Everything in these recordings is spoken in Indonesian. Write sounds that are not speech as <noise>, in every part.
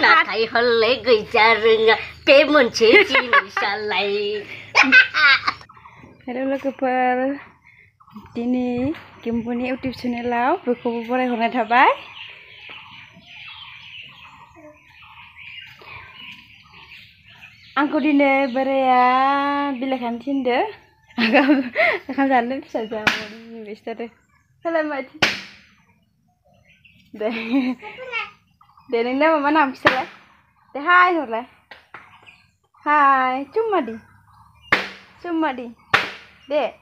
là thầy hơn lễ gửi cha rừng chế à, muốn chế chi mình xa lấy hello là cơ phơ tini kim bún hiệu tiếp xuống lão vừa không bún này hôm nay thà bái Angko dine berea bila kantin deh. Agam, agam sana saja Mister. Hello mak. Deh, deh ni nama mana Mister lah? Deh hai hor lah. Hai, cuma di, cuma di, deh,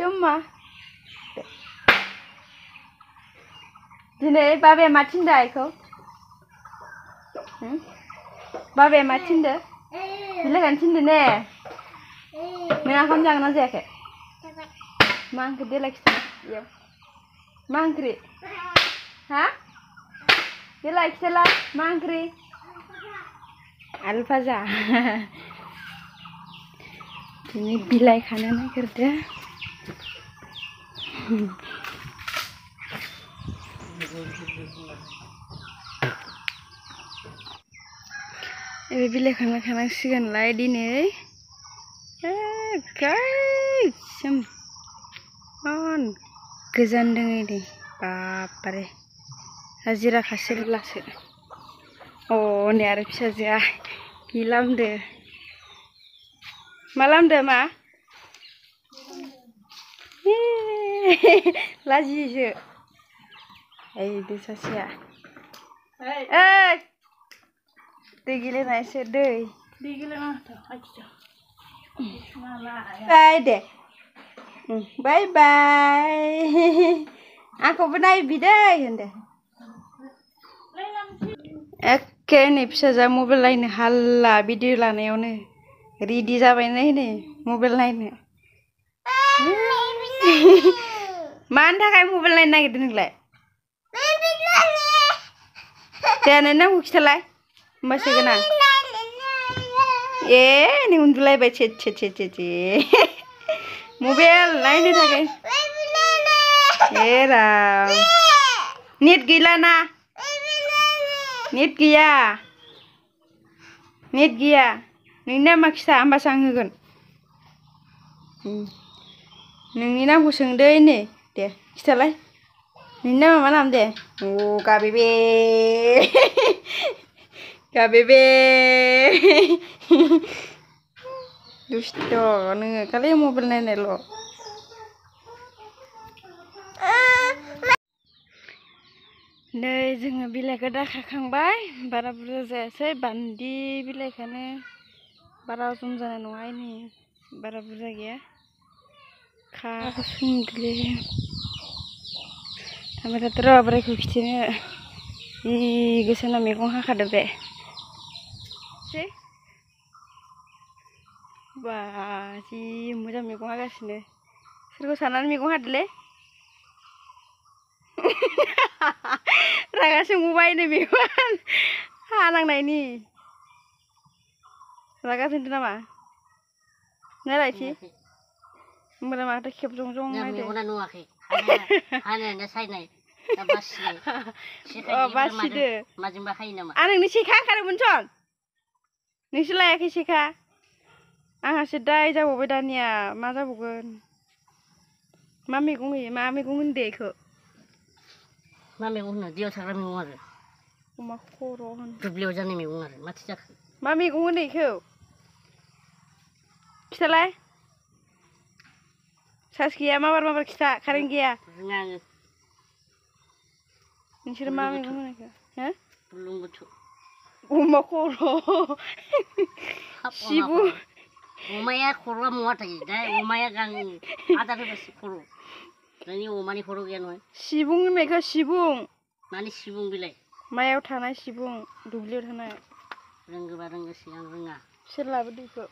cuma. Jadi babe macam dah ikut. Hmm? Babe macam dah. Bila kan cinta ni? मैया ओंखाम जागोना जायाखै मा ओंख्रि देलाय खिथा बेयाव मा ओंख्रि हा देलाय खिथाला मा ओंख्रि आलु भाजा बिनि बिलाइ खानो नागिरदो बिलाइ खांना खानांसिगोनलाय दिनै guys on gezandeng ini apa deh hasil hasil lah sih oh ini harus bisa hilang deh malam deh ma lagi sih eh bisa sih ya eh tinggalin aja deh tinggalin aja aja bye deh hmm, bye bye <laughs> aku benar video ini oke nih bisa saya mobil lain hala video lana ini ready sampai ini mobil lain <laughs> mana kayak mobil lain lagi ini lah dan enak kita lah masih kenal ಏ ನೀವು ಗುಲಾಯ್ ಬೈ ಚೆ ಚೆ ಚೆ ಚೆ ಚೆ mobile line ಇದಾಗೆ ಏ ರಾಮ್ ನೀಟ್ ಗಿಲಾನ ನೀಟ್ ಗಿಯಾ ನೀಟ್ ಗಿಯಾ नोंनि नामा खिथा होमबासो आं होगोन नोंनि नामखौ सोंदो नै दे खिथालाय नोंनि नामा मा नाम दे अ गाबेबे गाबेबे Dusto, ano nga? Kala yung mobile na nilo. Nah, jangan bila kada kakang bay, para berusaha saya bandi bila kane, para usum sana nuai ni, para berusaha ya, kasung gile, sama tetro apa rekuk cina, i gusana mikung hak ada be, sih. Raga sungguh baik nih mikuan, anak nai ini, raga sih nama, nggak lagi sih, mulai mah terkejut jong jong aja. Nggak mikuan nuah sih, hanya hanya saya nai, tak pasti, sih kan mikuan macam macam bahaya nama. Anak nih sih kah kalau muncul, nih sih lah ya sih kah. 아가 시다이 잡고 보다니야 맞아 보고 마미 공이 마미 공은 데코 마미 공은 디오 사람 공아르 엄마 코로한 드블레오 자님이 공아르 마치자 마미 공은 데코 키탈라이 사스키야 마바르 마바르 키타 카랭기야 응아니 니시르 마미 공은 데코 예 <laughs> ಅಮ್ಮಯ್ಯ ಕೊರುವ ಮೂವತ್ತಾಗಿದೆ ಅಮ್ಮಯ್ಯ ಗಂಗ್ ಆಧಾರ ಕೊರು नोंनि अमानि खर' गैया नङा सिबुं होननायखौ सिबुं मानि सिबुं बिलाय मायाव थानाय सिबुं दुब्लियाव थानाय रोंगोबा रोंगोसै आं रोङा सोर लाबोदों बेखौ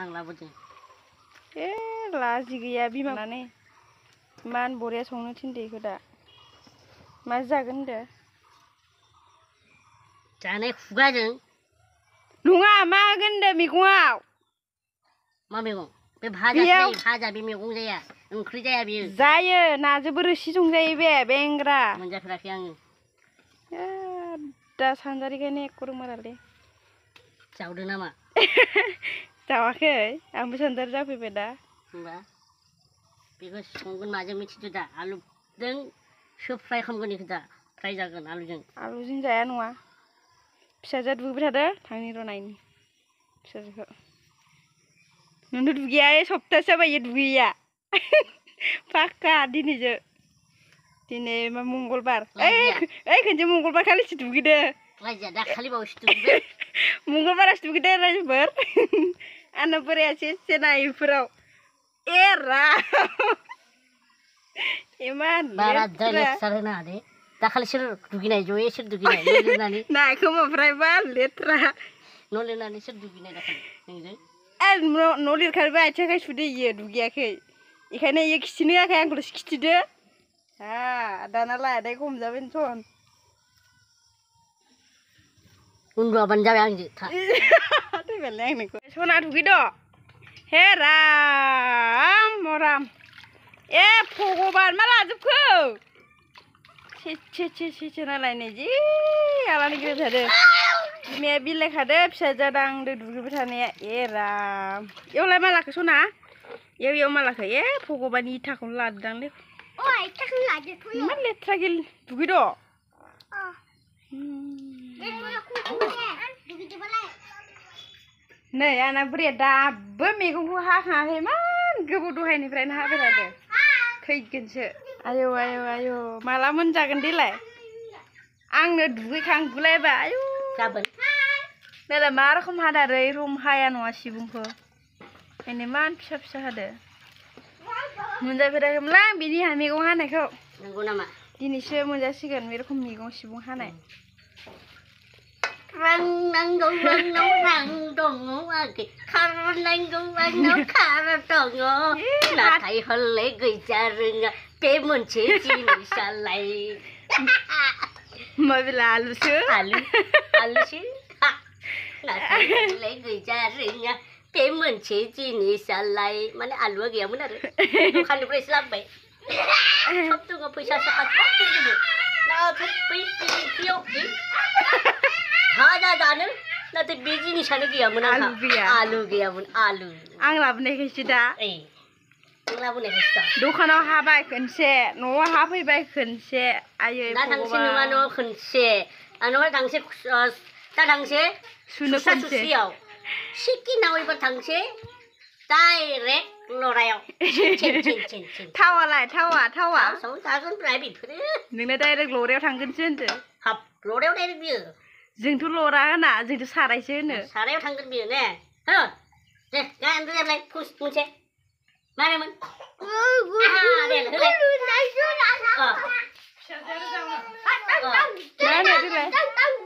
आं लाबोदों ए लाजि गैया बिमानानै मा बरिया संनो थिनदो बेखौ दा मा जागोन होनदो जानाय खुगाजों नङा मा होगोन होनदो मैगङाव मा मैगं बे भाजा भाजा बे मैगं जाया ओंख्रि जाया बेयो जायो नाजोंबो रोसि संजायो बे बेंग्रा मोनजाफेराखै आङो दा सानजारिखायनो एक रोंमारालै जावदों नामा जावाखै आंबो सानजारि जाफैबाय दा होमबा बेखौ संगोन माजों मिथिदो दा आलुजों सोब फ्राय खालामगोन बेखौ दा फ्राय जागोन आलुजों आलुजों जाया नङा फिसाजोआ दुगैबाय थादो थांनि र' नायनि फिसाजोखौ Nunut bugi aye sopta saba yed bugi ya. <laughs> Paka dini je. Dini ma mungkul par. Ya? Eh, eh kan je mungkul par kali situ bugi deh. Raja dah kali bawa situ bugi. <laughs> Mungkul bar situ bugi deh raja par. <laughs> Ana pura ya senai pura. Era. Iman. Barat dah lihat sarana deh. Tak kali sir bugi nai joye eh, sir bugi nai. Nah, nai kau mau pura bar letra. Nolena nai sir bugi nai dah kali. Nih आरो न' लिरखारबाय आथिं आखाइ सुदो इयो दुगैयाखै बेखायनो इयो खिथिनो होआखै आंखौल'सो खिथिदो हा दाना लायादै हमजाबायनोथन उन्दुवाबानो जाबाय आंजों था थैबायलै आं नोंखौ सना दुगैद' हे राम मराम ए भगबान मा लाजोबखो सेसे सेसे नालाय नै जि आलानि Mia bilang ada bisa jadang duduk bersama ya era. Iya yo lah malah ke sana. Yo yo malah ke ya. Pukul bani takun lada dang deh. Oh, takun lada tu. Mana leh tragil duduk do? Oh. Hmm. Ya. Nah, ya, anak beri ada bumi kau hak hak heman. Kau tuh hari ni pernah hak berada. Kau ikut je. Ayo, ayo, ayo. Malam menjaga kendi lah. Angin duduk kang gulai ba. Ayo. Sabar. là đây Nela ma rokom hada rei rum haya nwa sibungko. Ini man pisa pisa hada. Munja pira kem lang bini ha migong hana kau. Nanggu nama. Dini se munja sigan mi rokom migong sibung hana. Rang răng gong rang nong rang dong ngong agi. Kar nang gong rang nong răng dong ngong. Na thay hol le gui cha ringa. Pe mun che chi mi sa lai. Mà bị là à sữa. à Alu sữa lấy gửi ra riêng nha payment chế chi ni sa lai mana alwa gya mana re kan dipre islam không sab tu ngapa isa sa kat na tu pi pi pi ok di ha da da ne na te biji ni sanu gya mana ha alu gya mun alu ang lab ne kisi da eh दखानाव हाबाय खनसे न'आव हाफैबाय खनसे आयै दा थांसै नङा न' खनसे आंनावहाय गांसे ตาดังเชื่อสุดเสียวสิกินเอาไปตาดังเชื่อตายเร็กโลเรียวเท่าอะไรเท่าวอะเท่าวอะสองตาคึ้นปบิดพื้นหนึ่งได้ได้โลเรียวทางกึ้นเชื่อจ้ะครับโลเรียวได้เรื่อจึงทุโลร้านน่ะจึงจะสาอไรเชื่อเนอะสาเรียวทางกึ้นเบี้ยเนี่เฮ้ยเนี่ยงานเรื่องอะไรพูดมึงเชื่อมาเลยมึงอ่าเด็กเลยเด็กเลยเออเด็กเลยเด็กเลย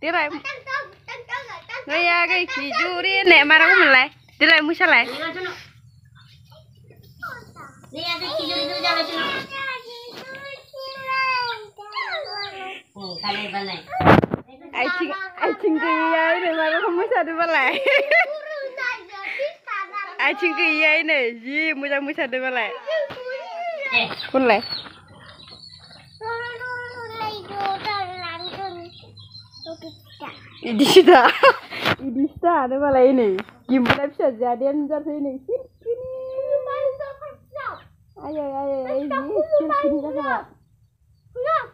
tí lại đây à, cái chỉ chu đi nè mà nó mình lại tí lại mua sao lại ai chinh ai chinh cái gì ấy này mà nó không biết sao được mà này. ai chinh cái gì ấy nè gì mua ra mua sao được mà này. con lại Idista. <laughs> Idista ada lagi nih Gimana bisa jadian jar sini? Sini. Ayo ayo ayo. Sini sini dah.